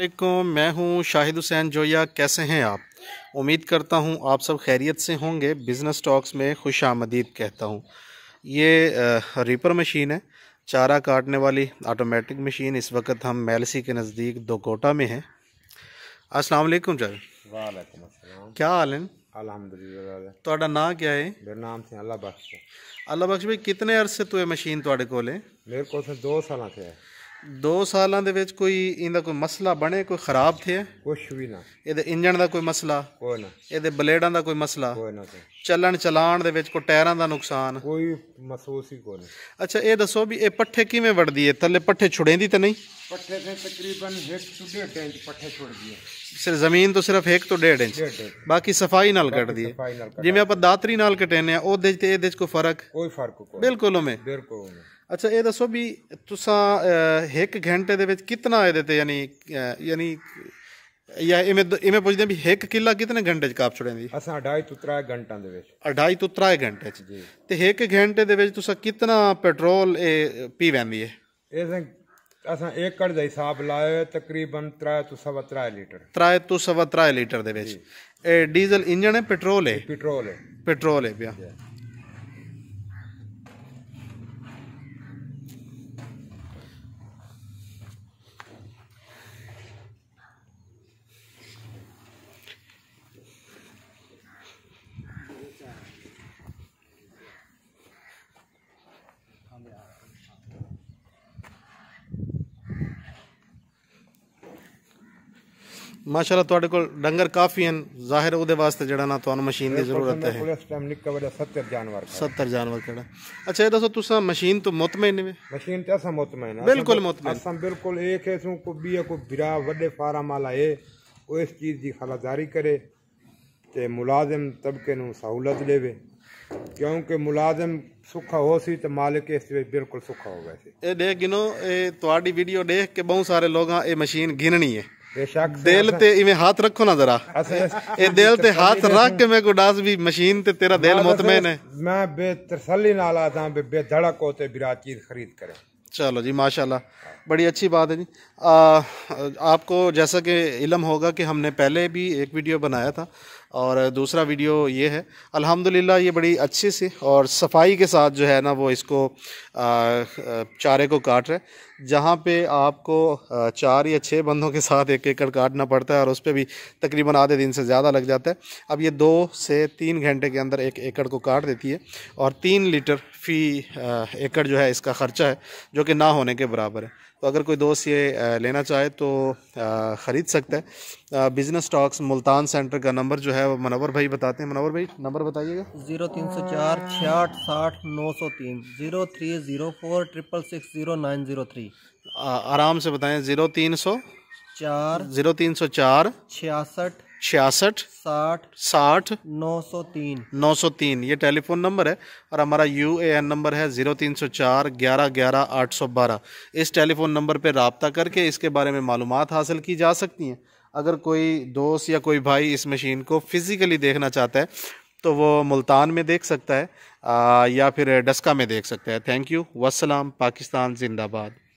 अलकुम मैं हूं शाहिद हुसैन जोया कैसे हैं आप उम्मीद करता हूं आप सब खैरियत से होंगे बिज़नेस टॉक्स में खुश आमदीद कहता हूं ये रीपर मशीन है चारा काटने वाली ऑटोमेटिक मशीन इस वक्त हम मेलसी के नज़दीक दोकोटा में हैं अस्सलाम वालेकुम सर वालेकुम अस्सलाम क्या हाल है अलहमदा ਤੁਹਾਡਾ क्या है मेरा नाम ਨਾਮ अल्लाह बख्श अल्लाह बख्श भाई कितने ਕਿੰਨੇ ਅਰਸੇ ਤੋਂ ਇਹ ਮਸ਼ੀਨ ਤੁਹਾਡੇ ਕੋਲ ਹੈ ਮੇਰੇ ਕੋਲ दो साल कोई इंदा कोई मसला बने कोई खराब थे कुछ भी ना ये इंजन का कोई मसला कोई ना ये ब्लेडा का कोई मसला कोई ना चलन चलान को टायर का नुकसान कोई महसूस ही कोई अच्छा ये दसो भी ये पट्ठे किमें बढ़ती है थले पट्ठे छुड़े तो नहीं पट्ठे से तकरीबन एक टू डेढ़ इंच पट्ठे छुड़ दिए सर जमीन तो सिर्फ एक तो डेढ़ इंच बाकी सफाई नाल कट दिए जिमें आप दातरी नाल कटेने ओ दे को फर्क कोई फर्क बिल्कुल उमें बिल्कुल ਅੱਛਾ ਇਹ ਦੱਸੋ ਵੀ ਤੁਸੀਂ ਇੱਕ ਘੰਟੇ ਦੇ ਵਿੱਚ ਕਿੰਨਾ ਇਹਦੇ ਤੇ ਯਾਨੀ ਯਾਨੀ ਇਹ ਇਵੇਂ ਇਵੇਂ ਪੁੱਛਦੇ ਵੀ ਇੱਕ ਕਿੱਲਾ ਕਿੰਨੇ ਘੰਟੇ ਚ ਕਾਪ ਛੁੜੇ ਦੀ ਅਸਾਂ 2.5 ਤੋਂ 3 ਘੰਟਾਂ ਦੇ ਵਿੱਚ 2.5 ਤੋਂ 3 ਘੰਟੇ ਚ ਜੀ ਤੇ ਇੱਕ ਘੰਟੇ ਦੇ ਵਿੱਚ ਤੁਸੀਂ ਕਿੰਨਾ ਪੈਟਰੋਲ ਇਹ ਪੀ ਵੈਂਦੀ ਹੈ ਇਹ ਅਸਾਂ ਏਕੜ ਦਾ ਹਿਸਾਬ ਲਾਇਆ ਤਕਰੀਬਨ 3 ਤੋਂ 3.5 ਲੀਟਰ 3 ਤੋਂ 3.5 ਲੀਟਰ ਦੇ ਵਿੱਚ ਇਹ ਡੀਜ਼ਲ ਇੰਜਨ ਹੈ ਪੈਟਰੋਲ ਹੈ ਪੈਟਰੋਲ ਹੈ ਪੈਟਰੋਲ ਹੈ ਪਿਆ ਮਾਸ਼ਾਅੱਲਾ ਤੁਹਾਡੇ ਕੋਲ ਡੰਗਰ ਕਾਫੀ ਹਨ ਜ਼ਾਹਿਰ ਉਹਦੇ ਵਾਸਤੇ ਜਿਹੜਾ ਨਾ ਤੁਹਾਨੂੰ ਮਸ਼ੀਨ ਦੀ ਜ਼ਰੂਰਤ ਹੈ ਇਸ ਟਾਈਮ ਨਿੱਕਾ ਬੜਾ 70 ਜਾਨਵਰ 70 ਜਾਨਵਰ ਕਿਹੜਾ ਅੱਛਾ ਇਹ ਦੱਸੋ ਤੁਸੀਂ ਮਸ਼ੀਨ ਤੋਂ ਮੁਤਮੈਨ ਨੇ ਮਸ਼ੀਨ ਤੇ ਅਸਾਂ ਮੁਤਮੈਨ ਬਿਲਕੁਲ ਮੁਤਮੈਨ ਅਸਾਂ ਬਿਲਕੁਲ ਇੱਕ ਹੈ ਸੂ ਕੋ ਵੀ ਕੋ ਬਿਰਾ ਵੱਡੇ ਫਾਰਮ ਵਾਲਾ ਹੈ ਉਹ ਇਸ ਚੀਜ਼ ਦੀ ਖਲਾਦਾਰੀ ਕਰੇ ਤੇ ਮੁਲਾਜ਼ਮ ਤਬਕੇ ਨੂੰ ਸਹੂਲਤ ਦੇਵੇ ਕਿਉਂਕਿ ਮੁਲਾਜ਼ਮ ਸੁੱਖਾ ਹੋ ਸੀ ਤੇ ਮਾਲਕ ਇਸ ਵਿੱਚ ਬਿਲਕੁਲ ਸੁੱਖਾ ਹੋ ਗਿਆ ਸੀ ਇਹ ਦੇਖ ਗਿਨੋ ਇਹ ਤੁਹਾਡੀ ਵੀਡੀਓ ਦੇਖ ਕੇ ਬਹੁਤ ਸਾਰੇ ਲੋਕਾਂ ਇਹ ਮਸ਼ੀਨ ਗਿਣਨੀ ਹੈ दिल ते इवें हाथ रखो ना जरा ए दिल ते हाथ रख के मैं गुडास भी मशीन ते तेरा दिल मुतमैन है मैं बेतरसली नाल आदा बे बेधड़क होते बिरात चीज खरीद करे चलो जी माशाल्लाह बड़ी अच्छी बात है जी आ, आपको जैसा कि इलम होगा कि हमने पहले भी एक वीडियो बनाया था और दूसरा वीडियो ये है अल्हम्दुलिल्लाह ये बड़ी अच्छे से और सफाई के साथ जो है ना वो इसको चारे को काट रहे जहाँ पे आपको चार या छः बंदों के साथ एक एकड़ काटना पड़ता है और उस पर भी तकरीबन आधे दिन से ज़्यादा लग जाता है अब ये दो से तीन घंटे के अंदर एक एकड़ को काट देती है और तीन लीटर फ़ी एकड़ जो है इसका ख़र्चा है जो कि ना होने के बराबर है तो अगर कोई दोस्त ये लेना चाहे तो ख़रीद सकता है बिज़नेस स्टॉक्स मुल्तान सेंटर का नंबर जो है वो मनोवर भाई बताते हैं मनोवर भाई नंबर बताइएगा ज़ीरो तीन सौ चार छियाठ साठ नौ सौ तीन zero three zero four triple six zero nine zero three आराम से बताएं ज़ीरो तीन सौ चार ज़ीरो तीन सौ चार छियासठ छियासठ साठ साठ नौ सौ तीन नौ सौ तीन ये टेलीफोन नंबर है और हमारा यू ए एन नंबर है ज़ीरो तीन सौ चार ग्यारह ग्यारह आठ सौ बारह इस टेलीफोन नंबर पर रबता करके इसके बारे में मालूम हासिल की जा सकती हैं अगर कोई दोस्त या कोई भाई इस मशीन को फ़िज़िकली देखना चाहता है तो वो मुल्तान में देख सकता है आ, या फिर डस्का में देख सकता है थैंक यू वसलाम पाकिस्तान जिंदाबाद